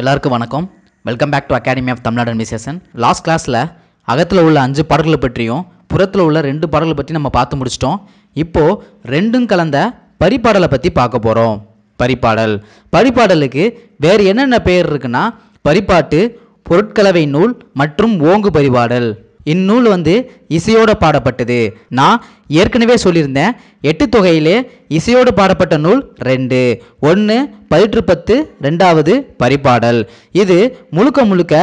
எல்லாருக்கும் வணக்கம் welcome back to academy of Tamil Nadu administration last கிளாஸில் அகத்தில் உள்ள அஞ்சு பாடல்களை பற்றியும் புறத்தில் உள்ள ரெண்டு பாடல்களை பற்றி நம்ம பார்த்து முடிச்சிட்டோம் இப்போது ரெண்டும் கலந்த பரிப்பாடலை பற்றி பார்க்க போகிறோம் பரிப்பாடல் பரிபாடலுக்கு வேறு என்னென்ன பெயர் இருக்குன்னா பரிப்பாட்டு பொருட்கலவை நூல் மற்றும் ஓங்கு பரிபாடல் இந்நூல் வந்து இசையோடு பாடப்பட்டது நான் ஏற்கனவே சொல்லியிருந்தேன் எட்டு தொகையிலே இசையோடு பாடப்பட்ட நூல் ரெண்டு ஒன்று பதிற்று பத்து ரெண்டாவது பரிபாடல் இது முழுக்க முழுக்க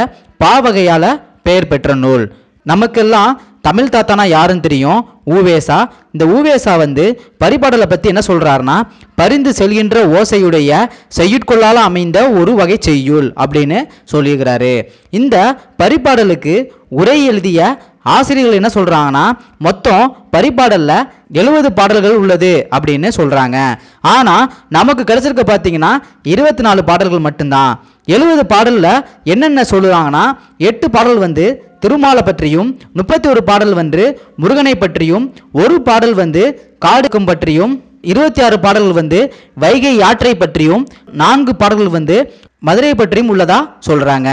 பாவகையால் பெயர் பெற்ற நூல் நமக்கெல்லாம் தமிழ் தாத்தானா யாருன்னு தெரியும் ஊவேசா இந்த ஊவேசா வந்து பரிபாடலை பற்றி என்ன சொல்கிறாருன்னா பரிந்து செல்கின்ற ஓசையுடைய செய்யுட்கொள்ளால் அமைந்த ஒரு வகை செய்யுள் அப்படின்னு சொல்லியிருக்கிறாரு இந்த பரிபாடலுக்கு உரை எழுதிய ஆசிரியர்கள் என்ன சொல்கிறாங்கன்னா மொத்தம் பரிபாடலில் எழுபது பாடல்கள் உள்ளது அப்படின்னு சொல்கிறாங்க ஆனால் நமக்கு கிடைச்சிருக்க பார்த்தீங்கன்னா இருபத்தி நாலு பாடல்கள் மட்டும்தான் எழுபது பாடலில் என்னென்ன சொல்லுவாங்கன்னா எட்டு பாடல் வந்து திருமாலை பற்றியும் முப்பத்தி ஒரு பாடல் வந்து முருகனை பற்றியும் ஒரு பாடல் வந்து காடுக்கும் பற்றியும் இருபத்தி ஆறு பாடல்கள் வந்து வைகை யாற்றை பற்றியும் நான்கு பாடல்கள் வந்து மதுரை பற்றியும் உள்ளதா சொல்கிறாங்க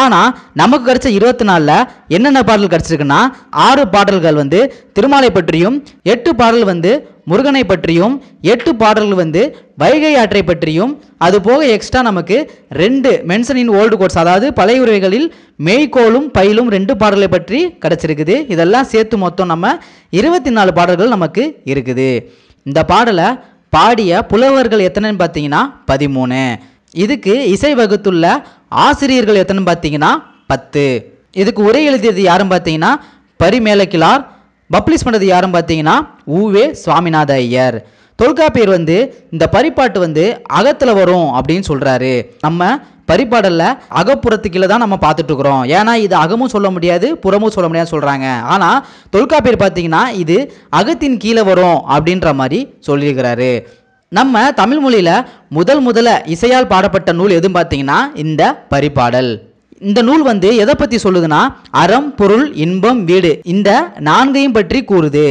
ஆனால் நமக்கு கிடைச்ச இருபத்தி நாலில் என்னென்ன பாடல் கிடச்சிருக்குன்னா ஆறு பாடல்கள் வந்து திருமாலை பற்றியும் எட்டு பாடல் வந்து முருகனை பற்றியும் எட்டு பாடல்கள் வந்து வைகை ஆற்றை பற்றியும் அது போக எக்ஸ்ட்ரா நமக்கு ரெண்டு மென்சனின் ஓல்டு கோட்ஸ் அதாவது பழைய உரைகளில் மெய்கோளும் பயிலும் ரெண்டு பாடல்களை பற்றி கிடச்சிருக்குது இதெல்லாம் சேர்த்து மொத்தம் நம்ம இருபத்தி நாலு பாடல்கள் நமக்கு இருக்குது இந்த பாடலை பாடிய புலவர்கள் எத்தனைன்னு பார்த்தீங்கன்னா பதிமூணு இதுக்கு இசை வகுத்துள்ள ஆசிரியர்கள் எத்தனைன்னு பார்த்தீங்கன்னா பத்து இதுக்கு உரை எழுதியது யாரும் பார்த்தீங்கன்னா பரிமேலக்கிழார் பப்ளிஷ் பண்ணுறது யாரும் பார்த்தீங்கன்னா ஊவே சுவாமிநாத ஐயர் தொல்காப்பியர் வந்து இந்த பரிப்பாட்டு வந்து அகத்தில் வரும் அப்படின்னு சொல்கிறாரு நம்ம பரிப்பாடலில் அகப்புறத்துக்குள்ள கீழே தான் நம்ம பார்த்துட்ருக்குறோம் ஏன்னா இது அகமும் சொல்ல முடியாது புறமும் சொல்ல முடியாதுன்னு சொல்கிறாங்க ஆனால் தொல்காப்பியர் பார்த்தீங்கன்னா இது அகத்தின் கீழே வரும் அப்படின்ற மாதிரி சொல்லியிருக்கிறாரு நம்ம தமிழ் மொழியில் முதல் முதல இசையால் பாடப்பட்ட நூல் எதுவும் பார்த்தீங்கன்னா இந்த பரிப்பாடல் இந்த நூல் வந்து எதை பற்றி சொல்லுதுன்னா அறம் பொருள் இன்பம் வீடு இந்த நான்கையும் பற்றி கூறுது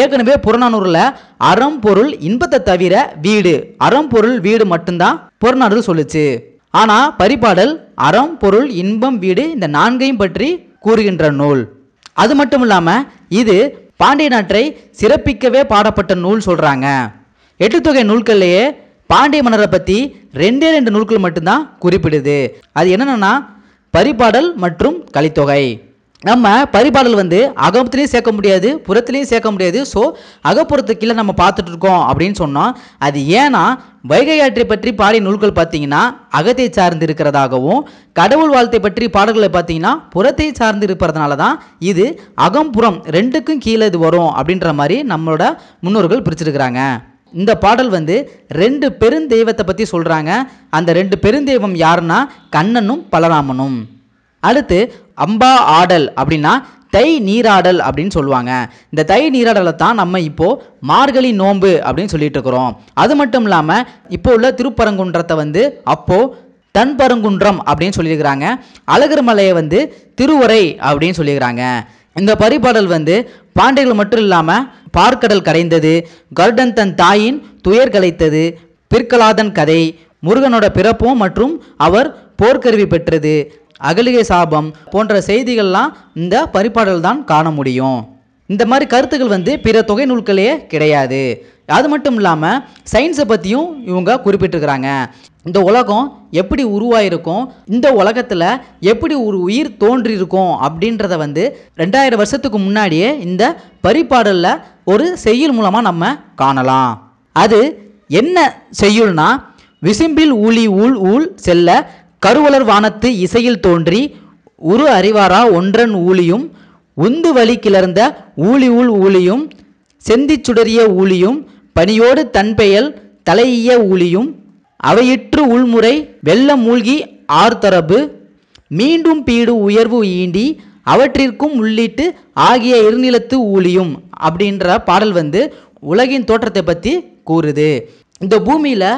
ஏற்கனவே புறநானூரில் அறம் பொருள் இன்பத்தை தவிர வீடு அறம் பொருள் வீடு மட்டும்தான் புறநானூறு சொல்லுச்சு ஆனால் பரிபாடல் அறம் பொருள் இன்பம் வீடு இந்த நான்கையும் பற்றி கூறுகின்ற நூல் அது மட்டும் இல்லாமல் இது பாண்டிய நாட்டை சிறப்பிக்கவே பாடப்பட்ட நூல் சொல்கிறாங்க எட்டுத்தொகை நூல்கள்லேயே பாண்டிய மன்னரை பற்றி ரெண்டே ரெண்டு நூல்கள் மட்டும்தான் குறிப்பிடுது அது என்னென்னா பரிபாடல் மற்றும் கலித்தொகை நம்ம பரிபாடல் வந்து அகமத்துலேயும் சேர்க்க முடியாது புறத்துலேயும் சேர்க்க முடியாது ஸோ அகப்புறத்துக்கு கீழே நம்ம பார்த்துட்டு இருக்கோம் அப்படின்னு சொன்னோம் அது ஏன்னா வைகை ஆற்றை பற்றி பாடிய நூல்கள் பார்த்தீங்கன்னா அகத்தை சார்ந்து இருக்கிறதாகவும் கடவுள் வாழ்த்தை பற்றி பாடல்களை பார்த்தீங்கன்னா புறத்தை சார்ந்து இருப்பதனால தான் இது அகம்புறம் ரெண்டுக்கும் கீழே இது வரும் அப்படின்ற மாதிரி நம்மளோட முன்னோர்கள் பிரிச்சிருக்கிறாங்க இந்த பாடல் வந்து ரெண்டு பெருந்தெய்வத்தை பற்றி சொல்கிறாங்க அந்த ரெண்டு பெருந்தெய்வம் யாருன்னா கண்ணனும் பலராமனும் அடுத்து அம்பா ஆடல் அப்படின்னா தை நீராடல் அப்படின்னு சொல்லுவாங்க இந்த தை நீராடலை தான் நம்ம இப்போது மார்கழி நோன்பு அப்படின்னு சொல்லிட்டு இருக்கிறோம் அது மட்டும் இல்லாமல் இப்போ உள்ள திருப்பரங்குன்றத்தை வந்து அப்போது தன்பரங்குன்றம் அப்படின்னு சொல்லியிருக்கிறாங்க அழகர் மலையை வந்து திருவுறை அப்படின்னு சொல்லியிருக்கிறாங்க இந்த பரிபாடல் வந்து பாண்டியர்கள் மட்டும் இல்லாமல் பார்க்கடல் கரைந்தது கருடன் தன் தாயின் துயர் கலைத்தது பிற்கலாதன் கதை முருகனோட பிறப்பும் மற்றும் அவர் போர்க்கருவி பெற்றது அகலிகை சாபம் போன்ற செய்திகள்லாம் இந்த பரிபாடல் தான் காண முடியும் இந்த மாதிரி கருத்துக்கள் வந்து பிற தொகை நூல்களே கிடையாது அது மட்டும் இல்லாமல் சயின்ஸை பற்றியும் இவங்க குறிப்பிட்டிருக்கிறாங்க இந்த உலகம் எப்படி உருவாயிருக்கும் இந்த உலகத்தில் எப்படி ஒரு உயிர் தோன்றியிருக்கும் அப்படின்றத வந்து ரெண்டாயிரம் வருஷத்துக்கு முன்னாடியே இந்த பரிபாடலில் ஒரு செய்யுள் மூலமாக நம்ம காணலாம் அது என்ன செய்யுள்னா விசும்பில் ஊழி ஊழ் ஊழ் செல்ல கருவலர் வானத்து இசையில் தோன்றி உரு அறிவாரா ஒன்றன் ஊழியும் உந்து வழி கிளர்ந்த ஊழி ஊழ் ஊழியும் செந்தி சுடறிய ஊழியும் பனியோடு தன்பெயல் தலையிய ஊழியும் அவையிற்று உள்முறை வெள்ளம் மூழ்கி ஆர்தரபு மீண்டும் பீடு உயர்வு ஈண்டி அவற்றிற்கும் உள்ளிட்டு ஆகிய இருநிலத்து ஊழியும் அப்படின்ற பாடல் வந்து உலகின் தோற்றத்தை பற்றி கூறுது இந்த பூமியில்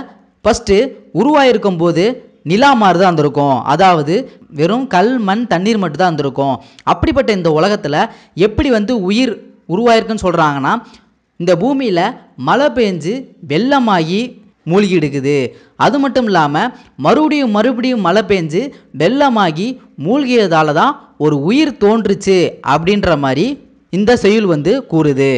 ஃபஸ்ட்டு உருவாயிருக்கும் போது நிலா மாதிரி தான் இருந்திருக்கும் அதாவது வெறும் கல் மண் தண்ணீர் மட்டும்தான் இருந்திருக்கும் அப்படிப்பட்ட இந்த உலகத்தில் எப்படி வந்து உயிர் உருவாயிருக்குன்னு சொல்கிறாங்கன்னா இந்த பூமியில் மழை பெஞ்சு வெள்ளமாகி மூழ்கி எடுக்குது அது மட்டும் இல்லாமல் மறுபடியும் மறுபடியும் மழை பெஞ்சு வெள்ளமாகி மூழ்கியதால் தான் ஒரு உயிர் தோன்றுச்சு அப்படின்ற மாதிரி இந்த செயல் வந்து கூறுது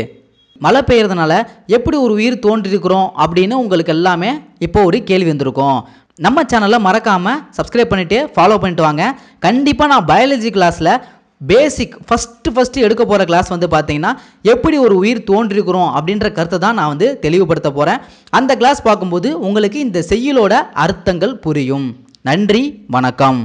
மழை பெய்யறதுனால எப்படி ஒரு உயிர் தோன்றிருக்கிறோம் அப்படின்னு உங்களுக்கு எல்லாமே இப்போ ஒரு கேள்வி வந்திருக்கும் நம்ம சேனலை மறக்காமல் சப்ஸ்கிரைப் பண்ணிவிட்டு ஃபாலோ பண்ணிட்டு வாங்க கண்டிப்பாக நான் பயாலஜி கிளாஸில் பேசிக் ஃபஸ்ட்டு ஃபஸ்ட்டு எடுக்க போகிற கிளாஸ் வந்து பார்த்தீங்கன்னா எப்படி ஒரு உயிர் தோன்றிருக்கிறோம் அப்படின்ற கருத்தை தான் நான் வந்து தெளிவுபடுத்த போகிறேன் அந்த கிளாஸ் பார்க்கும்போது உங்களுக்கு இந்த செய்யுளோட அர்த்தங்கள் புரியும் நன்றி வணக்கம்